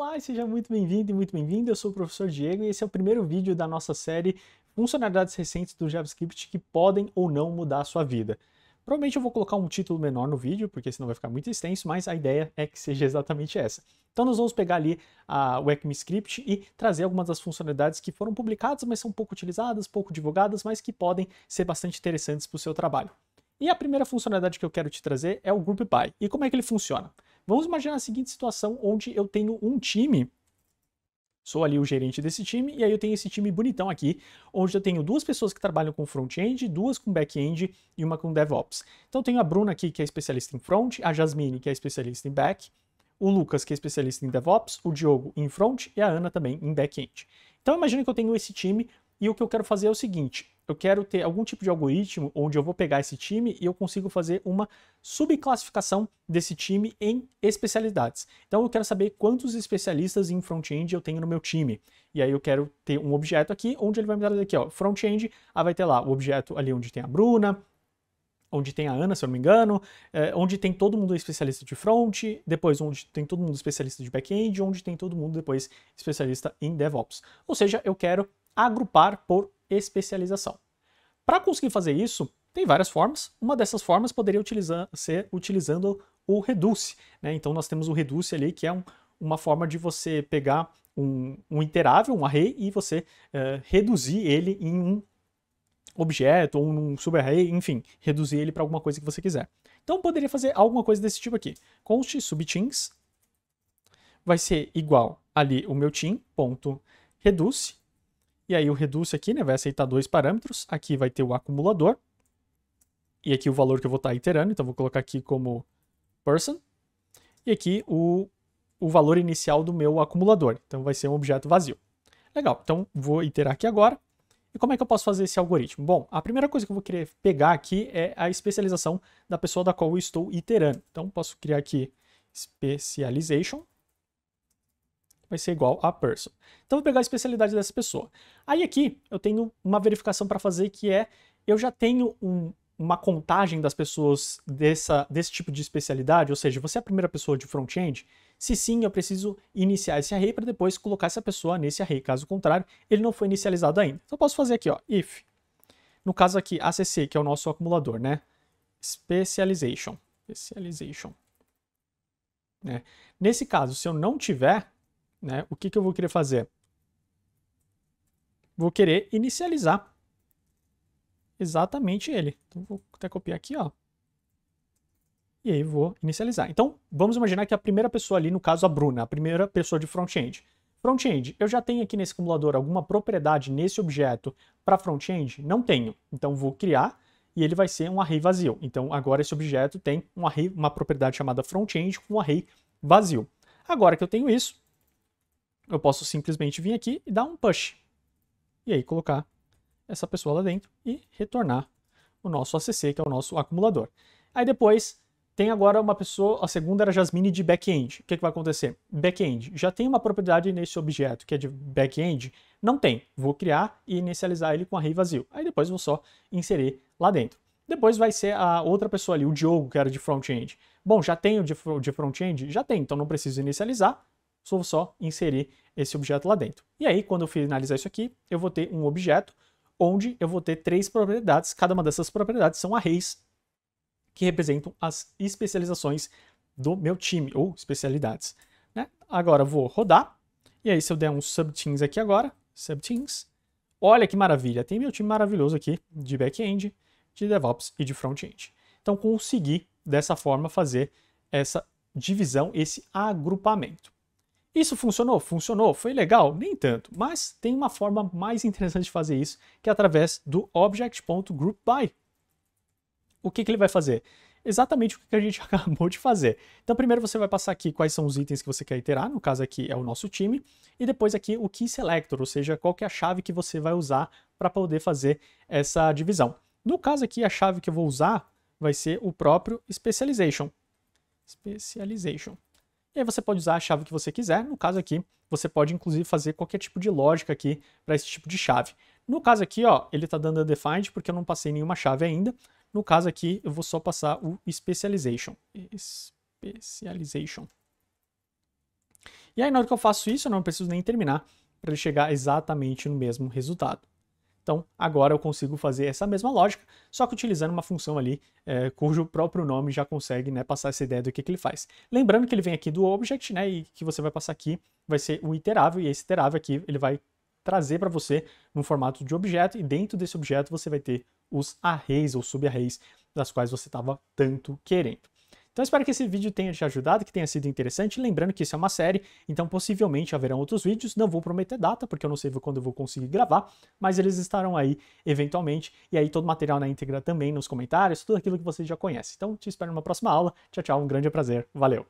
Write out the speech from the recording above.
Olá, seja muito bem-vindo e muito bem-vindo. Eu sou o professor Diego e esse é o primeiro vídeo da nossa série Funcionalidades recentes do JavaScript que podem ou não mudar a sua vida. Provavelmente eu vou colocar um título menor no vídeo, porque senão vai ficar muito extenso, mas a ideia é que seja exatamente essa. Então nós vamos pegar ali a, o ECMAScript e trazer algumas das funcionalidades que foram publicadas, mas são pouco utilizadas, pouco divulgadas, mas que podem ser bastante interessantes para o seu trabalho. E a primeira funcionalidade que eu quero te trazer é o groupBy. E como é que ele funciona? Vamos imaginar a seguinte situação onde eu tenho um time Sou ali o gerente desse time, e aí eu tenho esse time bonitão aqui, onde eu tenho duas pessoas que trabalham com front-end, duas com back-end e uma com DevOps. Então eu tenho a Bruna aqui, que é especialista em front, a Jasmine, que é especialista em back, o Lucas, que é especialista em DevOps, o Diogo em front e a Ana também em back-end. Então imagina que eu tenho esse time e o que eu quero fazer é o seguinte, eu quero ter algum tipo de algoritmo onde eu vou pegar esse time e eu consigo fazer uma subclassificação desse time em especialidades. Então eu quero saber quantos especialistas em front-end eu tenho no meu time. E aí eu quero ter um objeto aqui onde ele vai me dar aqui, ó, front-end, aí ah, vai ter lá o objeto ali onde tem a Bruna, onde tem a Ana, se eu não me engano, é, onde tem todo mundo especialista de front, depois onde tem todo mundo especialista de back-end, onde tem todo mundo depois especialista em DevOps. Ou seja, eu quero agrupar por especialização. Para conseguir fazer isso, tem várias formas. Uma dessas formas poderia utilizar, ser utilizando o reduce. Né? Então nós temos o reduce ali, que é um, uma forma de você pegar um, um interável, um array, e você uh, reduzir ele em um objeto ou um subarray, enfim, reduzir ele para alguma coisa que você quiser. Então poderia fazer alguma coisa desse tipo aqui. Const subtins vai ser igual ali o meu team ponto reduce e aí o reduce aqui, né, vai aceitar dois parâmetros. Aqui vai ter o acumulador. E aqui o valor que eu vou estar tá iterando, então vou colocar aqui como person. E aqui o, o valor inicial do meu acumulador. Então vai ser um objeto vazio. Legal, então vou iterar aqui agora. E como é que eu posso fazer esse algoritmo? Bom, a primeira coisa que eu vou querer pegar aqui é a especialização da pessoa da qual eu estou iterando. Então posso criar aqui specialization vai ser igual a person. Então, vou pegar a especialidade dessa pessoa. Aí aqui, eu tenho uma verificação para fazer que é, eu já tenho um, uma contagem das pessoas dessa, desse tipo de especialidade, ou seja, você é a primeira pessoa de front-end? Se sim, eu preciso iniciar esse array para depois colocar essa pessoa nesse array. Caso contrário, ele não foi inicializado ainda. Então, eu posso fazer aqui, ó, if. No caso aqui, ACC, que é o nosso acumulador, né? Specialization. Specialization. Né? Nesse caso, se eu não tiver, né, o que, que eu vou querer fazer? Vou querer inicializar exatamente ele. Então, vou até copiar aqui, ó. E aí vou inicializar. Então, vamos imaginar que a primeira pessoa ali, no caso a Bruna, a primeira pessoa de front-end. Front-end, eu já tenho aqui nesse acumulador alguma propriedade nesse objeto para front-end? Não tenho. Então, vou criar e ele vai ser um array vazio. Então, agora esse objeto tem um array, uma propriedade chamada front-end com um array vazio. Agora que eu tenho isso, eu posso simplesmente vir aqui e dar um push. E aí colocar essa pessoa lá dentro e retornar o nosso ACC, que é o nosso acumulador. Aí depois tem agora uma pessoa, a segunda era Jasmine de back-end. O que, que vai acontecer? Back-end. Já tem uma propriedade nesse objeto que é de back-end? Não tem. Vou criar e inicializar ele com array vazio. Aí depois vou só inserir lá dentro. Depois vai ser a outra pessoa ali, o Diogo, que era de front-end. Bom, já tenho de front-end? Já tem, então não preciso inicializar só vou só inserir esse objeto lá dentro. E aí, quando eu finalizar isso aqui, eu vou ter um objeto onde eu vou ter três propriedades. Cada uma dessas propriedades são arrays que representam as especializações do meu time, ou especialidades. Né? Agora vou rodar, e aí se eu der um subteams aqui agora, subteams, olha que maravilha, tem meu time maravilhoso aqui de back-end, de DevOps e de front-end. Então consegui, dessa forma, fazer essa divisão, esse agrupamento. Isso funcionou? Funcionou. Foi legal? Nem tanto. Mas tem uma forma mais interessante de fazer isso, que é através do object.groupBy. O que, que ele vai fazer? Exatamente o que a gente acabou de fazer. Então, primeiro você vai passar aqui quais são os itens que você quer iterar, no caso aqui é o nosso time, e depois aqui o key selector, ou seja, qual é a chave que você vai usar para poder fazer essa divisão. No caso aqui, a chave que eu vou usar vai ser o próprio specialization. Specialization. E aí você pode usar a chave que você quiser. No caso aqui, você pode inclusive fazer qualquer tipo de lógica aqui para esse tipo de chave. No caso aqui, ó, ele está dando undefined porque eu não passei nenhuma chave ainda. No caso aqui, eu vou só passar o specialization. Specialization. E aí, na hora que eu faço isso, eu não preciso nem terminar para ele chegar exatamente no mesmo resultado. Então agora eu consigo fazer essa mesma lógica, só que utilizando uma função ali é, cujo próprio nome já consegue né, passar essa ideia do que, que ele faz. Lembrando que ele vem aqui do object, né, e que você vai passar aqui vai ser o iterável, e esse iterável aqui ele vai trazer para você no formato de objeto, e dentro desse objeto você vai ter os arrays ou subarrays das quais você estava tanto querendo. Então espero que esse vídeo tenha te ajudado, que tenha sido interessante. Lembrando que isso é uma série, então possivelmente haverão outros vídeos. Não vou prometer data, porque eu não sei quando eu vou conseguir gravar, mas eles estarão aí eventualmente. E aí todo o material na íntegra também nos comentários, tudo aquilo que vocês já conhecem. Então te espero numa próxima aula. Tchau, tchau. Um grande prazer. Valeu!